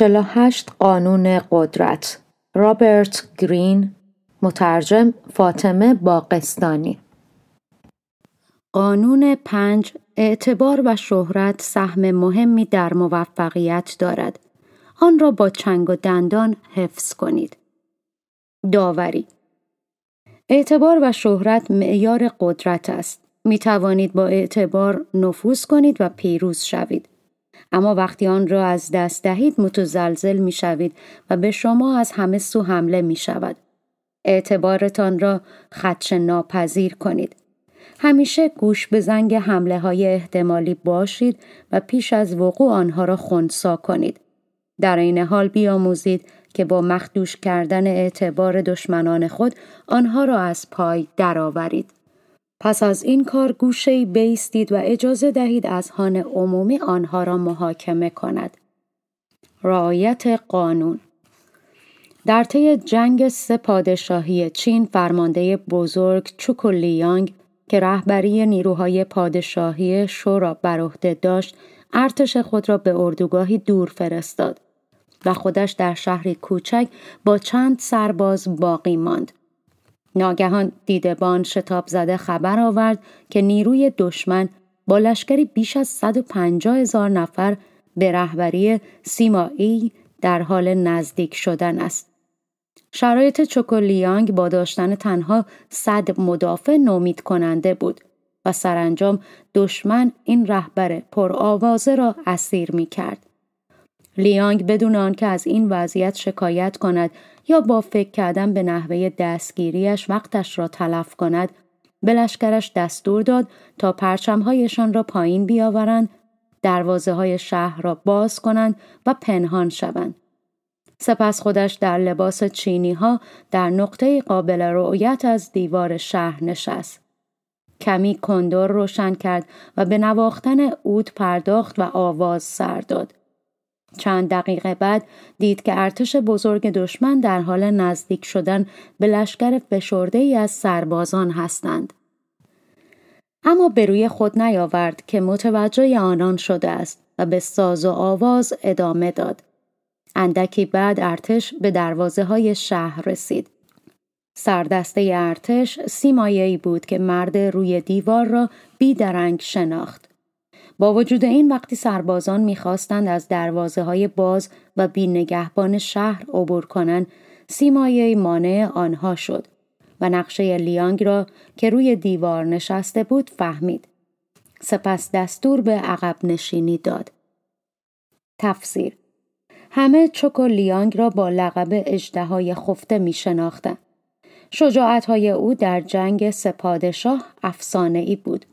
48 قانون قدرت رابرت گرین مترجم فاطمه باقستانی قانون 5 اعتبار و شهرت سهم مهمی در موفقیت دارد. آن را با چنگ و دندان حفظ کنید. داوری اعتبار و شهرت معیار قدرت است. می توانید با اعتبار نفوذ کنید و پیروز شوید. اما وقتی آن را از دست دهید متزلزل می شوید و به شما از همه سو حمله می شود. اعتبارتان را خدش ناپذیر کنید. همیشه گوش به زنگ حمله های احتمالی باشید و پیش از وقوع آنها را خونسا کنید. در این حال بیاموزید که با مخدوش کردن اعتبار دشمنان خود آنها را از پای درآورید. پس از این کار گوشه بیستید و اجازه دهید از هان عمومی آنها را محاکمه کند. رعایت قانون در طی جنگ سه پادشاهی چین فرمانده بزرگ چوکولیانگ که رهبری نیروهای پادشاهی شو را بر عهده داشت ارتش خود را به اردوگاهی دور فرستاد و خودش در شهری کوچک با چند سرباز باقی ماند ناگهان دیدبان شتاب زده خبر آورد که نیروی دشمن با لشکری بیش از 150 هزار نفر به رهبری سیمایی در حال نزدیک شدن است. شرایط چوکولیانگ با داشتن تنها صد مدافع نومید کننده بود و سرانجام دشمن این رهبر پرآوازه را اسیر می کرد. لیانگ بدون آنکه از این وضعیت شکایت کند یا با فکر کردن به نحوه دستگیریش وقتش را تلف کند به لشکرش دستور داد تا پرچمهایشان را پایین بیاورند دروازه های شهر را باز کنند و پنهان شوند سپس خودش در لباس چینی ها در نقطه قابل رؤیت از دیوار شهر نشست. کمی کندور روشن کرد و به نواختن اود پرداخت و آواز سر داد. چند دقیقه بعد دید که ارتش بزرگ دشمن در حال نزدیک شدن به لشکر فشرده ای از سربازان هستند. اما به روی خود نیاورد که متوجه آنان شده است و به ساز و آواز ادامه داد. اندکی بعد ارتش به دروازه های شهر رسید. سردسته ارتش سیمایهی بود که مرد روی دیوار را بیدرنگ شناخت. با وجود این وقتی سربازان میخواستند از دروازه های باز و بینگهبان شهر عبور کنند سیمایه مانع آنها شد و نقشه لیانگ را که روی دیوار نشسته بود فهمید. سپس دستور به عقب نشینی داد. تفسیر همه و لیانگ را با لقب های خفته می شناختن. شجاعت های او در جنگ سپادشاه افسانه ای بود.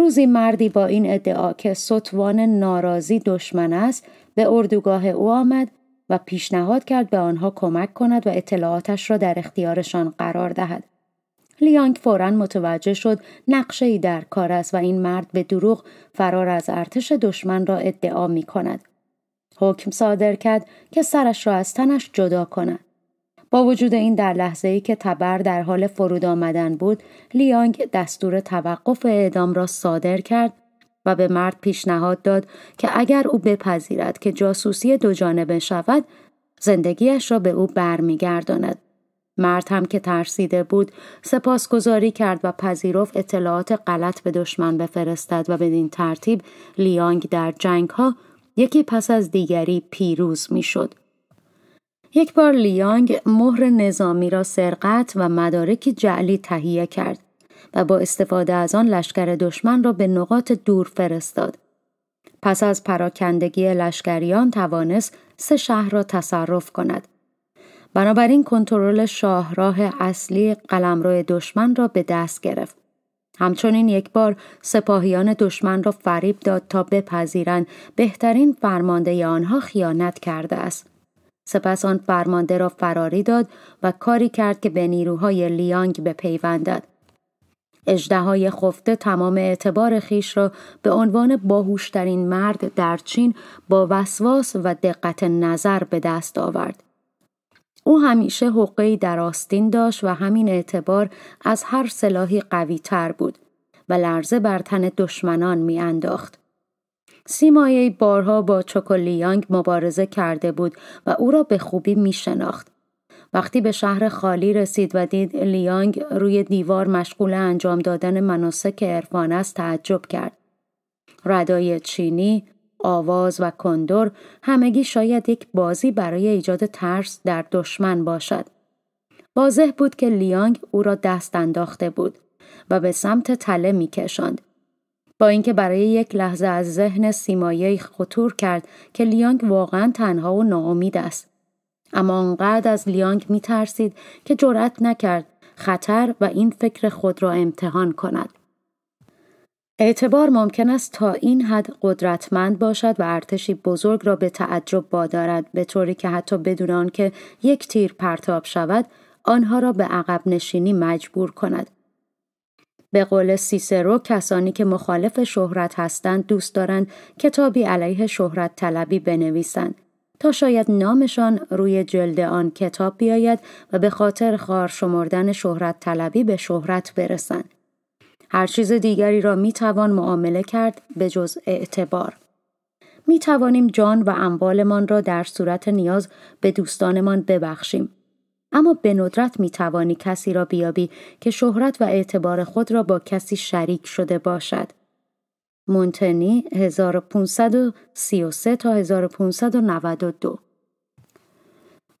روزی مردی با این ادعا که ستوان ناراضی دشمن است به اردوگاه او آمد و پیشنهاد کرد به آنها کمک کند و اطلاعاتش را در اختیارشان قرار دهد. لیانگ فورا متوجه شد نقشه ای در کار است و این مرد به دروغ فرار از ارتش دشمن را ادعا می کند. حکم صادر کرد که سرش را از تنش جدا کند. با وجود این در لحظه ای که تبر در حال فرود آمدن بود لیانگ دستور توقف اعدام را صادر کرد و به مرد پیشنهاد داد که اگر او بپذیرد که جاسوسی دو جانبه شود زندگیش را به او برمیگرداند مرد هم که ترسیده بود سپاسگزاری کرد و پذیرفت اطلاعات غلط به دشمن بفرستد و بدین ترتیب لیانگ در جنگ ها یکی پس از دیگری پیروز میشد. یک بار لیانگ مهر نظامی را سرقت و مدارک جعلی تهیه کرد و با استفاده از آن لشکر دشمن را به نقاط دور فرستاد. پس از پراکندگی لشکریان توانست سه شهر را تصرف کند. بنابراین کنترل شاهراه اصلی قلمرو دشمن را به دست گرفت. همچنین یک بار سپاهیان دشمن را فریب داد تا بپذیرند بهترین فرمانده آنها خیانت کرده است. سپس آن فرمانده را فراری داد و کاری کرد که به نیروهای لیانگ بپیوندد. اجدهای خفته تمام اعتبار خیش را به عنوان باهوشترین مرد در چین با وسواس و دقت نظر به دست آورد. او همیشه حقهای در آستین داشت و همین اعتبار از هر سلاحی قوی تر بود و لرزه بر تن دشمنان می سیمایه بارها با چوکولیانگ مبارزه کرده بود و او را به خوبی می شناخت. وقتی به شهر خالی رسید و دید لیانگ روی دیوار مشغول انجام دادن مناسک عرفان است تعجب کرد. ردای چینی، آواز و کندور همگی شاید یک بازی برای ایجاد ترس در دشمن باشد. واضح بود که لیانگ او را دست انداخته بود و به سمت تله می کشند. با اینکه برای یک لحظه از ذهن سیمایی خطور کرد که لیانگ واقعا تنها و ناامید است اما انقدر از لیانگ می ترسید که جرأت نکرد خطر و این فکر خود را امتحان کند اعتبار ممکن است تا این حد قدرتمند باشد و ارتشی بزرگ را به تعجب وادارد به طوری که حتی بدون آنکه یک تیر پرتاب شود آنها را به عقب نشینی مجبور کند به قول سیسرو کسانی که مخالف شهرت هستند دوست دارند کتابی علیه شهرت طلبی بنویسند تا شاید نامشان روی جلد آن کتاب بیاید و به خاطر خار شمردن شهرت طلبی به شهرت برسند. هر چیز دیگری را می توان معامله کرد به جز اعتبار. می توانیم جان و اموالمان را در صورت نیاز به دوستانمان ببخشیم. اما به ندرت می توانی کسی را بیابی که شهرت و اعتبار خود را با کسی شریک شده باشد. مونتنی 1533 تا 1592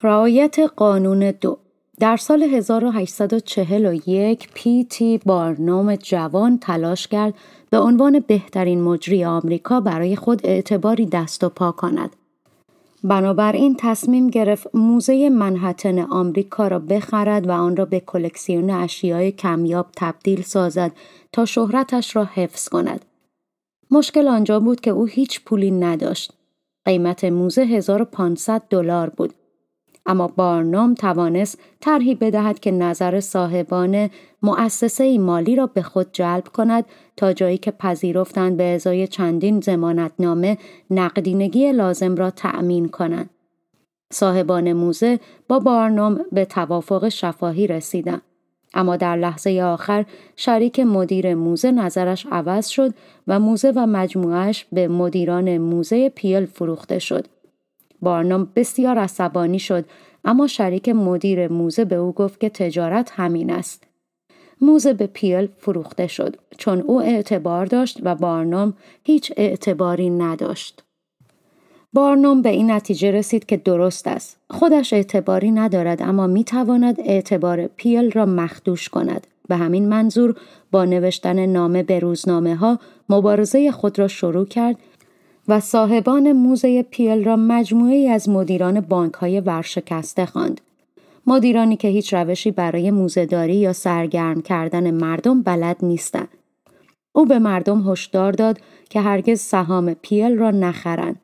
رعایت قانون دو در سال 1841 پی تی بارنوم جوان تلاش کرد به عنوان بهترین مجری آمریکا برای خود اعتباری دست و پا کند. بنابراین تصمیم گرفت موزه منحتن آمریکا را بخرد و آن را به کلکسیون اشیای کمیاب تبدیل سازد تا شهرتش را حفظ کند. مشکل آنجا بود که او هیچ پولی نداشت. قیمت موزه 1500 دلار بود. اما بارنام توانست طرحی بدهد که نظر صاحبان مؤسسه مالی را به خود جلب کند تا جایی که پذیرفتند به ازای چندین زمانتنامه نقدینگی لازم را تأمین کنند. صاحبان موزه با بارنام به توافق شفاهی رسیدند. اما در لحظه آخر شریک مدیر موزه نظرش عوض شد و موزه و مجموعش به مدیران موزه پیل فروخته شد. بارنام بسیار عصبانی شد اما شریک مدیر موزه به او گفت که تجارت همین است. موزه به پیل فروخته شد چون او اعتبار داشت و بارنام هیچ اعتباری نداشت. بارنوم به این نتیجه رسید که درست است. خودش اعتباری ندارد اما می تواند اعتبار پیل را مخدوش کند. به همین منظور با نوشتن نامه به روزنامه ها مبارزه خود را شروع کرد و صاحبان موزه پیل را مجموعه ای از مدیران بانک های ورشکسته خواند. مدیرانی که هیچ روشی برای موزهداری یا سرگرم کردن مردم بلد نیستند. او به مردم هشدار داد که هرگز سهام پیل را نخرند.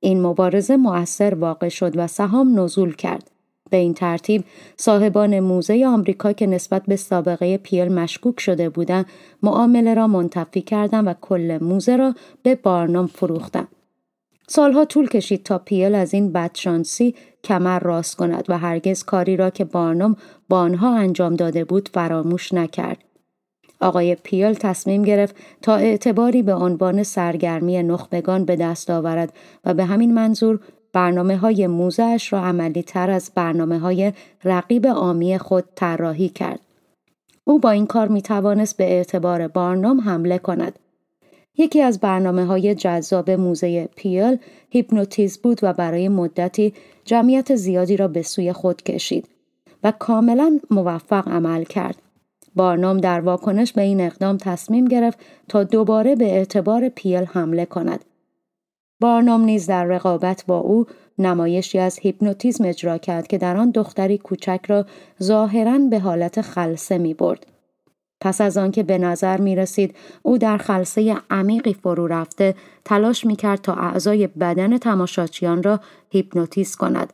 این مبارزه مؤثر واقع شد و سهام نزول کرد. به این ترتیب صاحبان موزه آمریکا که نسبت به سابقه پیل مشکوک شده بودند معامله را منتفی کردند و کل موزه را به بارنام فروختند سالها طول کشید تا پیل از این بدشانسی کمر راست کند و هرگز کاری را که بارنوم با آنها انجام داده بود فراموش نکرد. آقای پیل تصمیم گرفت تا اعتباری به عنوان سرگرمی نخبگان به دست آورد و به همین منظور برنامه های موزش را عملی تر از برنامه های رقیب آمی خود طراحی کرد. او با این کار می توانست به اعتبار بارنوم حمله کند. یکی از برنامه های جذاب موزه پیل هیپنوتیز بود و برای مدتی جمعیت زیادی را به سوی خود کشید و کاملا موفق عمل کرد. بارنام در واکنش به این اقدام تصمیم گرفت تا دوباره به اعتبار پیل حمله کند. بارنام نیز در رقابت با او نمایشی از هیپنوتیزم اجرا کرد که در آن دختری کوچک را ظاهرا به حالت خلصه می برد. پس از آنکه به نظر می رسید او در خلصه عمیقی فرو رفته تلاش می کرد تا اعضای بدن تماشاچیان را هیپنوتیز کند.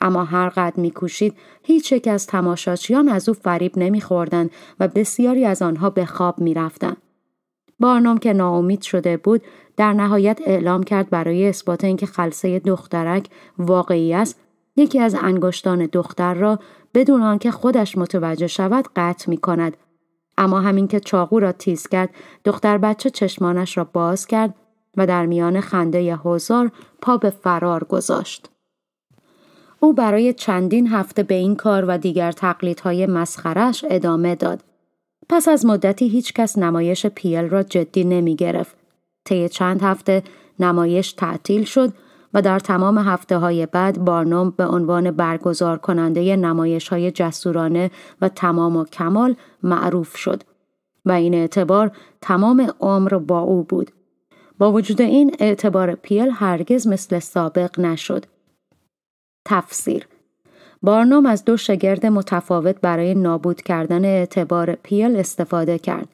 اما هر قد می کوشید هیچ یک از تماشاچیان از او فریب نمی خوردن و بسیاری از آنها به خواب می رفتن. بارنام که ناامید شده بود در نهایت اعلام کرد برای اثبات اینکه خلصه دخترک واقعی است یکی از انگشتان دختر را بدون آنکه خودش متوجه شود قطع می کند اما همین که چاقو را تیز کرد دختر بچه چشمانش را باز کرد و در میان خنده هزار پا به فرار گذاشت. او برای چندین هفته به این کار و دیگر تقلیدهای مسخرش ادامه داد. پس از مدتی هیچکس نمایش پیل را جدی نمی گرفت. طی چند هفته نمایش تعطیل شد و در تمام هفته های بعد بارنوم به عنوان برگزار کننده نمایش های جسورانه و تمام و کمال معروف شد و این اعتبار تمام عمر با او بود. با وجود این اعتبار پیل هرگز مثل سابق نشد. تفسیر بارنوم از دو شگرد متفاوت برای نابود کردن اعتبار پیل استفاده کرد.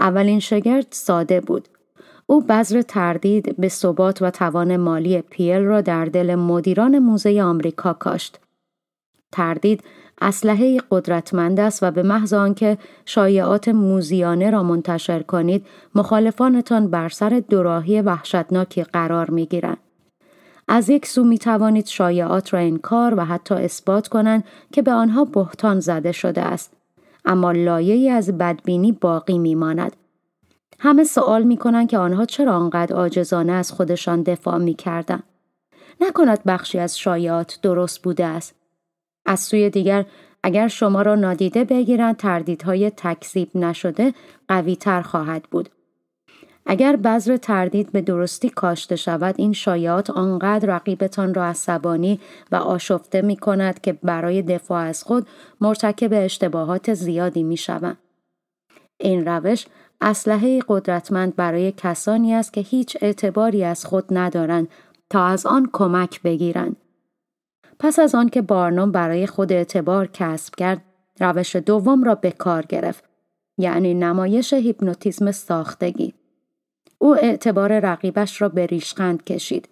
اولین شگرد ساده بود او بذر تردید به ثبات و توان مالی پیل را در دل مدیران موزه آمریکا کاشت. تردید اسلحه قدرتمند است و به محض آنکه شایعات موزیانه را منتشر کنید مخالفانتان بر سر دوراهی وحشتناکی قرار میگیرند از یک سو می توانید شایعات را انکار و حتی اثبات کنند که به آنها بهتان زده شده است اما لایه از بدبینی باقی می ماند همه سوال میکنن که آنها چرا آنقدر عاجزانه از خودشان دفاع میکردند نکند بخشی از شایعات درست بوده است از سوی دیگر اگر شما را نادیده بگیرند تردیدهای تکذیب نشده قویتر خواهد بود اگر بذر تردید به درستی کاشته شود این شایعات آنقدر رقیبتان را عصبانی و آشفته می کند که برای دفاع از خود مرتکب اشتباهات زیادی می این روش اسلحه قدرتمند برای کسانی است که هیچ اعتباری از خود ندارند تا از آن کمک بگیرند. پس از که بارنوم برای خود اعتبار کسب کرد، روش دوم را به کار گرفت یعنی نمایش هیپنوتیزم ساختگی. او اعتبار رقیبش را به ریشخند کشید.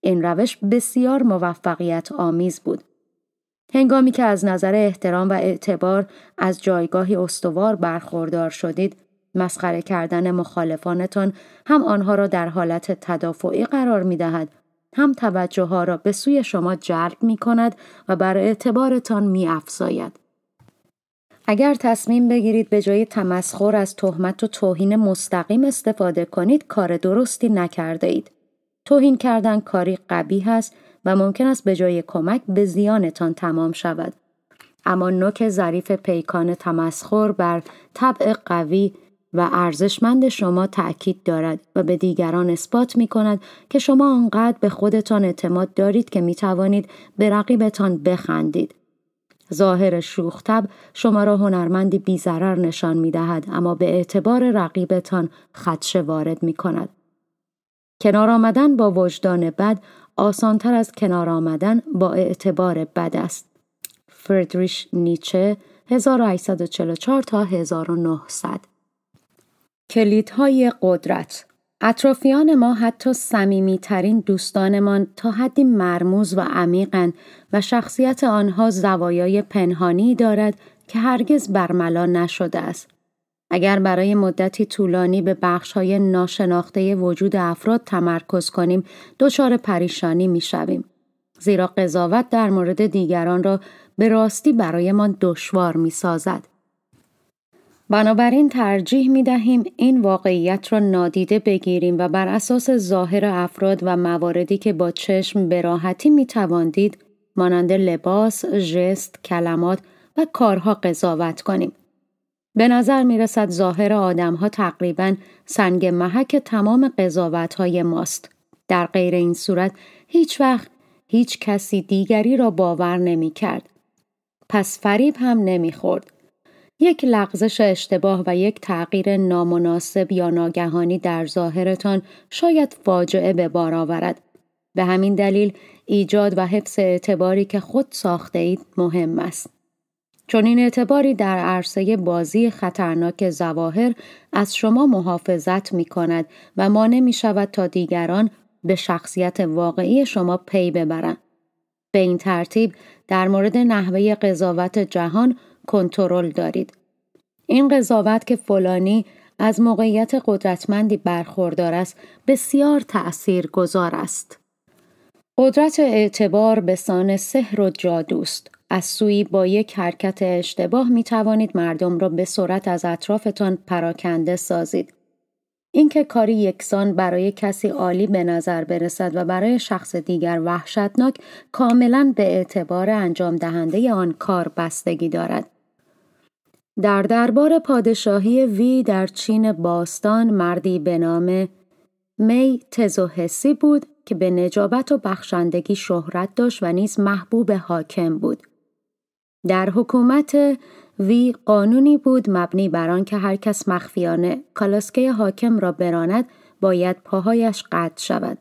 این روش بسیار موفقیت آمیز بود. هنگامی که از نظر احترام و اعتبار از جایگاهی استوار برخوردار شدید، مسخره کردن مخالفانتان هم آنها را در حالت تدافعی قرار می دهد هم توجه ها را به سوی شما جلب می کند و بر اعتبارتان می افزاید. اگر تصمیم بگیرید به جای تمسخر از تهمت و توهین مستقیم استفاده کنید کار درستی نکرده اید. توهین کردن کاری قبیه است و ممکن است به جای کمک به زیانتان تمام شود. اما نوک ظریف پیکان تمسخر بر طبع قوی و ارزشمند شما تأکید دارد و به دیگران اثبات می کند که شما آنقدر به خودتان اعتماد دارید که می توانید به رقیبتان بخندید. ظاهر شوختب شما را هنرمندی بیزرر نشان می دهد اما به اعتبار رقیبتان خدشه وارد می کند. کنار آمدن با وجدان بد آسانتر از کنار آمدن با اعتبار بد است. فردریش نیچه 1844 تا 1900 کلیدهای قدرت اطرافیان ما حتی صمیمیترین دوستانمان تا حدی مرموز و عمیقند و شخصیت آنها زوایای پنهانی دارد که هرگز برملا نشده است اگر برای مدتی طولانی به بخشهای ناشناخته وجود افراد تمرکز کنیم دچار پریشانی میشویم زیرا قضاوت در مورد دیگران را به راستی برایمان دشوار سازد. بنابراین ترجیح می دهیم این واقعیت را نادیده بگیریم و بر اساس ظاهر افراد و مواردی که با چشم به راحتی می تواندید مانند لباس، ژست، کلمات و کارها قضاوت کنیم. به نظر می رسد ظاهر ها تقریبا سنگ محک تمام قضاوت های ماست. در غیر این صورت هیچ وقت هیچ کسی دیگری را باور نمی کرد. پس فریب هم نمی خورد. یک لغزش اشتباه و یک تغییر نامناسب یا ناگهانی در ظاهرتان شاید فاجعه به بار آورد. به همین دلیل ایجاد و حفظ اعتباری که خود ساخته اید مهم است. چون این اعتباری در عرصه بازی خطرناک زواهر از شما محافظت می کند و مانع می شود تا دیگران به شخصیت واقعی شما پی ببرند. به این ترتیب در مورد نحوه قضاوت جهان کنترل دارید. این قضاوت که فلانی از موقعیت قدرتمندی برخوردار است بسیار تأثیر گذار است. قدرت اعتبار به سان سحر و جادوست. از سوی با یک حرکت اشتباه می توانید مردم را به سرعت از اطرافتان پراکنده سازید. اینکه کاری یکسان برای کسی عالی به نظر برسد و برای شخص دیگر وحشتناک کاملا به اعتبار انجام دهنده آن کار بستگی دارد. در دربار پادشاهی وی در چین باستان مردی به نام می تزوهسی بود که به نجابت و بخشندگی شهرت داشت و نیز محبوب حاکم بود. در حکومت وی قانونی بود مبنی بر آنکه هر کس مخفیانه کالاسکه حاکم را براند باید پاهایش قطع شود.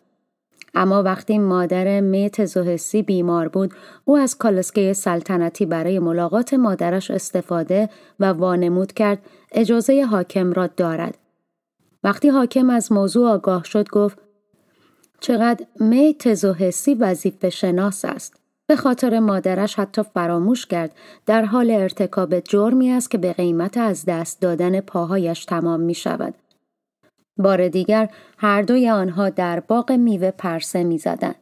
اما وقتی مادر می تزوهسی بیمار بود او از کالسکه سلطنتی برای ملاقات مادرش استفاده و وانمود کرد اجازه حاکم را دارد وقتی حاکم از موضوع آگاه شد گفت چقدر می تزوهسی وظیف شناس است به خاطر مادرش حتی فراموش کرد در حال ارتکاب جرمی است که به قیمت از دست دادن پاهایش تمام می شود. بار دیگر هر دوی آنها در باغ میوه پرسه زدن.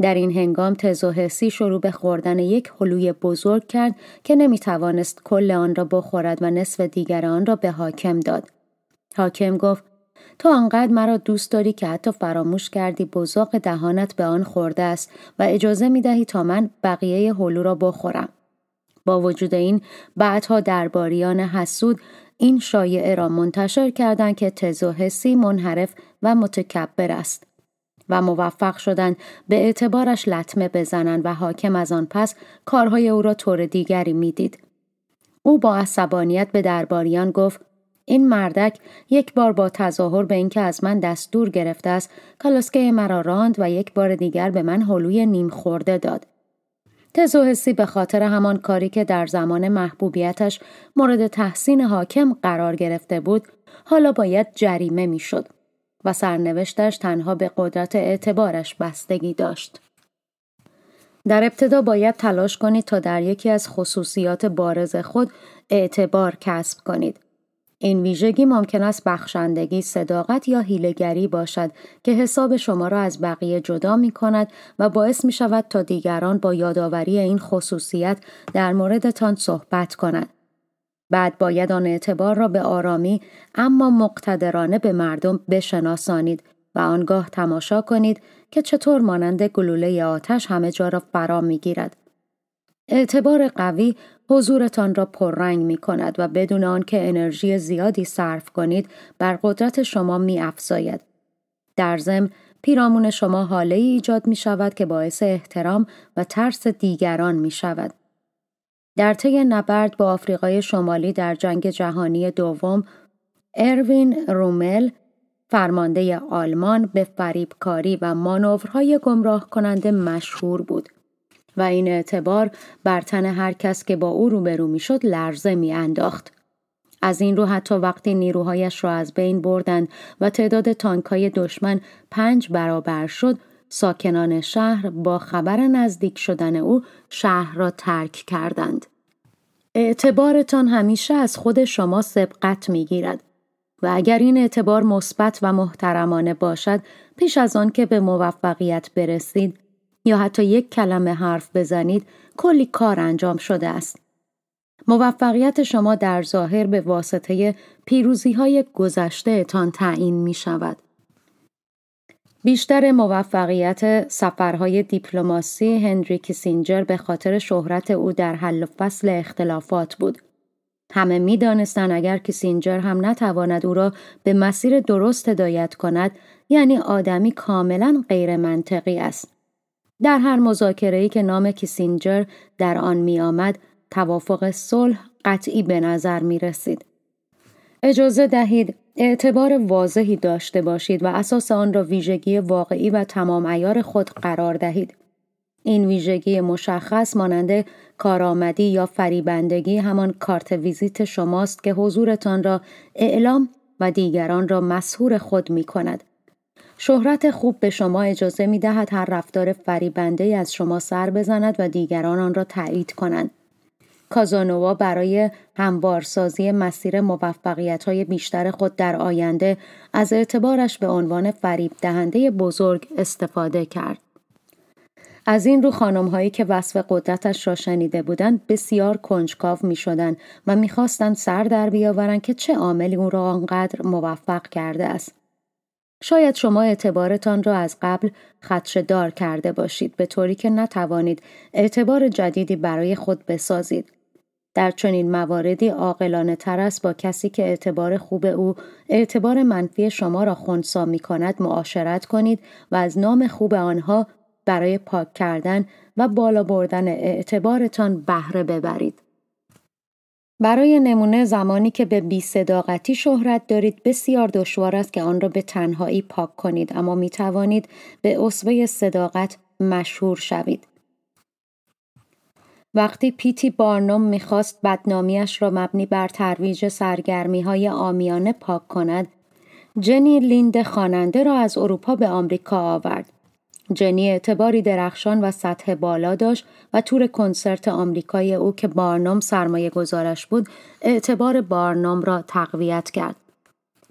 در این هنگام تزوهسی شروع به خوردن یک حلوی بزرگ کرد که نمی توانست کل آن را بخورد و نصف دیگر آن را به حاکم داد. حاکم گفت تو آنقدر مرا دوست داری که حتی فراموش کردی بزاق دهانت به آن خورده است و اجازه می دهی تا من بقیه هلو را بخورم. با وجود این بعدها درباریان حسود این شایعه را منتشر کردند که تزو حسی منحرف و متکبر است و موفق شدند به اعتبارش لطمه بزنند و حاکم از آن پس کارهای او را طور دیگری میدید او با عصبانیت به درباریان گفت این مردک یک بار با تظاهر به اینکه از من دستور گرفته است کالسکه مرا راند و یک بار دیگر به من حلوی نیم خورده داد حسی به خاطر همان کاری که در زمان محبوبیتش مورد تحسین حاکم قرار گرفته بود حالا باید جریمه میشد و سرنوشتش تنها به قدرت اعتبارش بستگی داشت در ابتدا باید تلاش کنید تا در یکی از خصوصیات بارز خود اعتبار کسب کنید این ویژگی ممکن است بخشندگی، صداقت یا هیلگری باشد که حساب شما را از بقیه جدا می کند و باعث می شود تا دیگران با یادآوری این خصوصیت در موردتان صحبت کنند. بعد باید آن اعتبار را به آرامی اما مقتدرانه به مردم بشناسانید و آنگاه تماشا کنید که چطور مانند گلوله آتش همه جا را فرا می گیرد. اعتبار قوی حضورتان را پررنگ می کند و بدون آنکه انرژی زیادی صرف کنید بر قدرت شما می افزاید. در ضمن پیرامون شما حاله ای ایجاد می شود که باعث احترام و ترس دیگران می شود. در طی نبرد با آفریقای شمالی در جنگ جهانی دوم اروین رومل فرمانده آلمان به فریبکاری و مانورهای گمراه کننده مشهور بود. و این اعتبار بر تن هر کس که با او روبرو میشد لرزه انداخت. از این رو حتی وقتی نیروهایش را از بین بردند و تعداد تانکای دشمن پنج برابر شد ساکنان شهر با خبر نزدیک شدن او شهر را ترک کردند اعتبارتان همیشه از خود شما سبقت می گیرد و اگر این اعتبار مثبت و محترمانه باشد پیش از آن که به موفقیت برسید یا حتی یک کلمه حرف بزنید کلی کار انجام شده است. موفقیت شما در ظاهر به واسطه پیروزی های گذشته تان تعیین می شود. بیشتر موفقیت سفرهای دیپلماسی هنری کیسینجر به خاطر شهرت او در حل و فصل اختلافات بود. همه می اگر کیسینجر هم نتواند او را به مسیر درست هدایت کند یعنی آدمی کاملا غیر منطقی است. در هر مذاکره که نام کیسینجر در آن می آمد، توافق صلح قطعی به نظر می رسید. اجازه دهید اعتبار واضحی داشته باشید و اساس آن را ویژگی واقعی و تمام ایار خود قرار دهید. این ویژگی مشخص ماننده کارآمدی یا فریبندگی همان کارت ویزیت شماست که حضورتان را اعلام و دیگران را مسهور خود می کند. شهرت خوب به شما اجازه می دهد هر رفتار فریبنده از شما سر بزند و دیگران آن را تایید کنند. کازانووا برای هموارسازی مسیر موفقیت های بیشتر خود در آینده از اعتبارش به عنوان فریب دهنده بزرگ استفاده کرد. از این رو خانم هایی که وصف قدرتش را شنیده بودند بسیار کنجکاو می شدن و می سر در بیاورند که چه عاملی اون را آنقدر موفق کرده است. شاید شما اعتبارتان را از قبل خطردار دار کرده باشید به طوری که نتوانید اعتبار جدیدی برای خود بسازید. در چنین مواردی عاقلانه تر است با کسی که اعتبار خوب او اعتبار منفی شما را خونسا می کند معاشرت کنید و از نام خوب آنها برای پاک کردن و بالا بردن اعتبارتان بهره ببرید. برای نمونه زمانی که به بی صداقتی شهرت دارید بسیار دشوار است که آن را به تنهایی پاک کنید اما می توانید به اصوه صداقت مشهور شوید. وقتی پیتی بارنوم میخواست بدنامیش را مبنی بر ترویج سرگرمی های آمیانه پاک کند، جنی لیند خواننده را از اروپا به آمریکا آورد. جنی اعتباری درخشان و سطح بالا داشت و تور کنسرت آمریکای او که بارنام سرمایه گذارش بود اعتبار بارنام را تقویت کرد.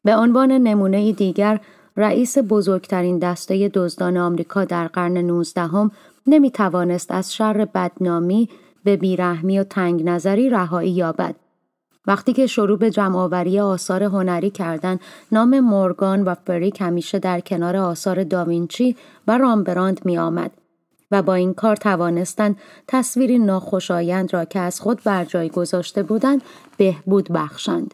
به عنوان نمونه دیگر رئیس بزرگترین دسته دزدان آمریکا در قرن 19 هم نمی توانست از شر بدنامی به بیرحمی و تنگ نظری رهایی یابد. وقتی که شروع به جمعآوری آثار هنری کردن نام مورگان و فریک همیشه در کنار آثار داوینچی و رامبراند می آمد و با این کار توانستند تصویری ناخوشایند را که از خود بر جای گذاشته بودند بهبود بخشند.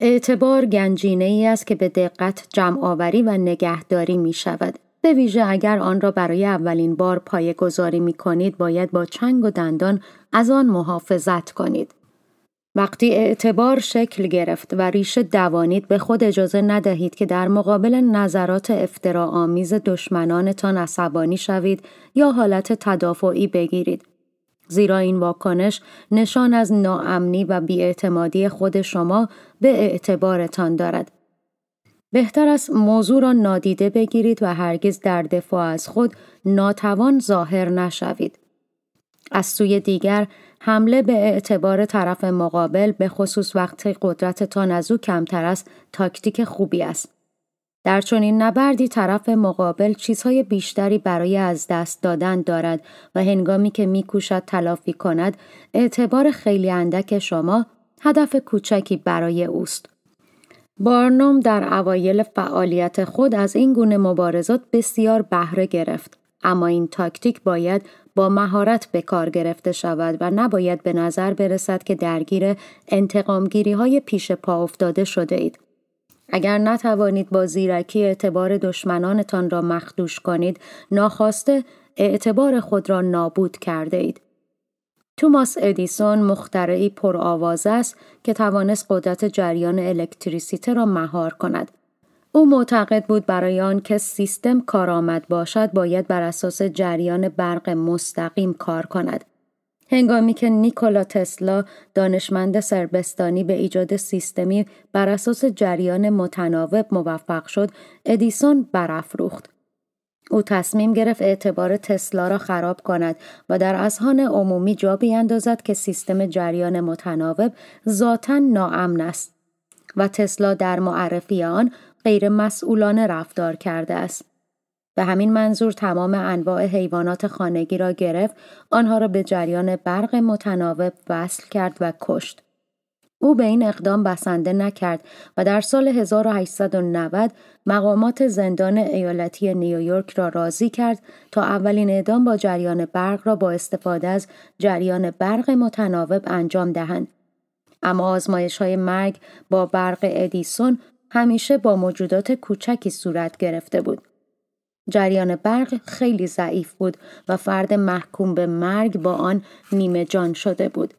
اعتبار گنجینه ای است که به دقت جمعآوری و نگهداری می شود. به ویژه اگر آن را برای اولین بار پایه گذاری می کنید باید با چنگ و دندان از آن محافظت کنید. وقتی اعتبار شکل گرفت و ریشه دوانید به خود اجازه ندهید که در مقابل نظرات افتراآمیز دشمنانتان عصبانی شوید یا حالت تدافعی بگیرید زیرا این واکنش نشان از ناامنی و بیاعتمادی خود شما به اعتبارتان دارد بهتر است موضوع را نادیده بگیرید و هرگز در دفاع از خود ناتوان ظاهر نشوید از سوی دیگر حمله به اعتبار طرف مقابل به خصوص وقتی قدرتتان از او کمتر است تاکتیک خوبی است در چنین نبردی طرف مقابل چیزهای بیشتری برای از دست دادن دارد و هنگامی که میکوشد تلافی کند اعتبار خیلی اندک شما هدف کوچکی برای اوست بارنوم در اوایل فعالیت خود از این گونه مبارزات بسیار بهره گرفت اما این تاکتیک باید با مهارت به کار گرفته شود و نباید به نظر برسد که درگیر انتقامگیری های پیش پا افتاده شده اید. اگر نتوانید با زیرکی اعتبار دشمنانتان را مخدوش کنید، ناخواسته اعتبار خود را نابود کرده اید. توماس ادیسون مخترعی پرآوازه است که توانست قدرت جریان الکتریسیته را مهار کند. او معتقد بود برای آن که سیستم کارآمد باشد باید بر اساس جریان برق مستقیم کار کند هنگامی که نیکولا تسلا دانشمند سربستانی به ایجاد سیستمی بر اساس جریان متناوب موفق شد ادیسون برافروخت او تصمیم گرفت اعتبار تسلا را خراب کند و در اذهان عمومی جا بیاندازد که سیستم جریان متناوب ذاتا ناامن است و تسلا در معرفی آن مسئولانه رفتار کرده است. به همین منظور تمام انواع حیوانات خانگی را گرفت، آنها را به جریان برق متناوب وصل کرد و کشت. او به این اقدام بسنده نکرد و در سال 1890 مقامات زندان ایالتی نیویورک را راضی کرد تا اولین اعدام با جریان برق را با استفاده از جریان برق متناوب انجام دهند. اما آزمایش های مرگ با برق ادیسون همیشه با موجودات کوچکی صورت گرفته بود. جریان برق خیلی ضعیف بود و فرد محکوم به مرگ با آن نیمه جان شده بود.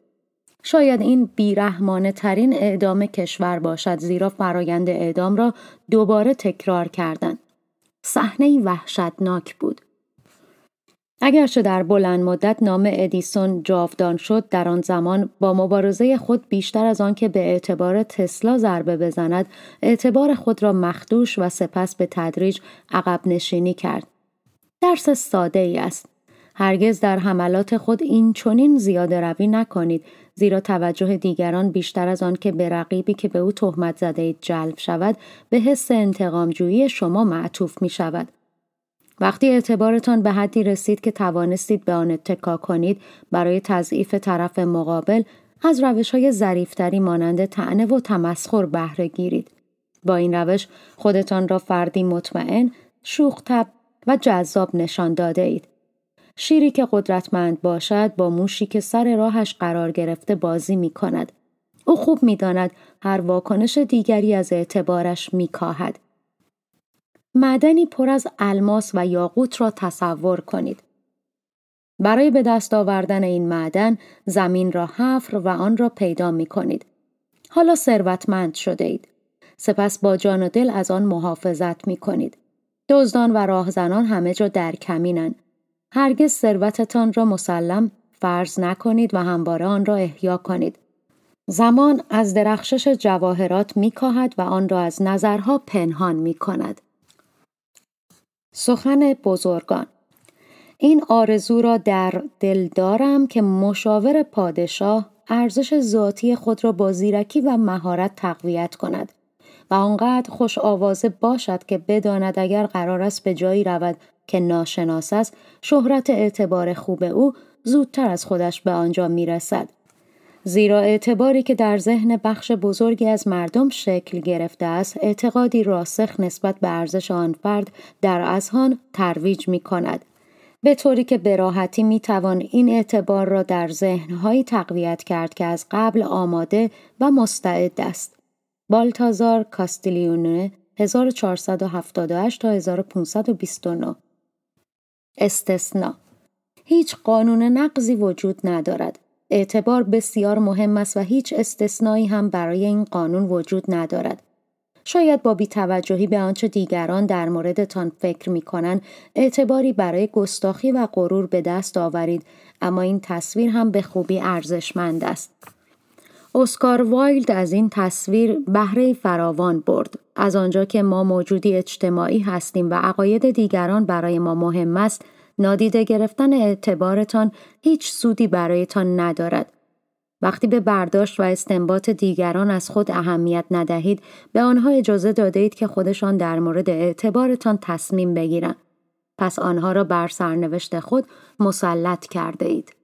شاید این بیرحمانه ترین اعدام کشور باشد زیرا فرایند اعدام را دوباره تکرار کردند. صحنه وحشتناک بود. اگرچه در بلند مدت نام ادیسون جاودان شد در آن زمان با مبارزه خود بیشتر از آن که به اعتبار تسلا ضربه بزند اعتبار خود را مخدوش و سپس به تدریج عقب نشینی کرد درس ساده ای است هرگز در حملات خود این چونین زیاده روی نکنید زیرا توجه دیگران بیشتر از آن که به رقیبی که به او تهمت زده اید جلب شود به حس انتقامجویی شما معطوف می شود وقتی اعتبارتان به حدی رسید که توانستید به آن اتکا کنید برای تضعیف طرف مقابل از روش های زریفتری مانند تعنه و تمسخر بهره گیرید. با این روش خودتان را فردی مطمئن، شوختب و جذاب نشان داده اید. شیری که قدرتمند باشد با موشی که سر راهش قرار گرفته بازی می کند. او خوب می داند هر واکنش دیگری از اعتبارش می کاهد. معدنی پر از الماس و یاقوت را تصور کنید. برای به دست آوردن این معدن زمین را حفر و آن را پیدا می کنید. حالا ثروتمند شده اید. سپس با جان و دل از آن محافظت می کنید. دزدان و راهزنان همه جا در کمینن. هرگز ثروتتان را مسلم فرض نکنید و همواره آن را احیا کنید. زمان از درخشش جواهرات می کاهد و آن را از نظرها پنهان می کند. سخن بزرگان این آرزو را در دل دارم که مشاور پادشاه ارزش ذاتی خود را با زیرکی و مهارت تقویت کند و آنقدر خوش آوازه باشد که بداند اگر قرار است به جایی رود که ناشناس است شهرت اعتبار خوب او زودتر از خودش به آنجا می رسد زیرا اعتباری که در ذهن بخش بزرگی از مردم شکل گرفته است اعتقادی راسخ نسبت به ارزش آن فرد در ازهان ترویج می کند به طوری که به راحتی می توان این اعتبار را در ذهنهایی تقویت کرد که از قبل آماده و مستعد است بالتازار کاستیلیونه 1478 تا 1529 استثنا هیچ قانون نقضی وجود ندارد اعتبار بسیار مهم است و هیچ استثنایی هم برای این قانون وجود ندارد. شاید با بیتوجهی به آنچه دیگران در موردتان فکر می کنند، اعتباری برای گستاخی و غرور به دست آورید اما این تصویر هم به خوبی ارزشمند است. اسکار وایلد از این تصویر بهره فراوان برد از آنجا که ما موجودی اجتماعی هستیم و عقاید دیگران برای ما مهم است نادیده گرفتن اعتبارتان هیچ سودی برایتان ندارد. وقتی به برداشت و استنباط دیگران از خود اهمیت ندهید به آنها اجازه داده که خودشان در مورد اعتبارتان تصمیم بگیرند. پس آنها را بر سرنوشت خود مسلط کرده اید.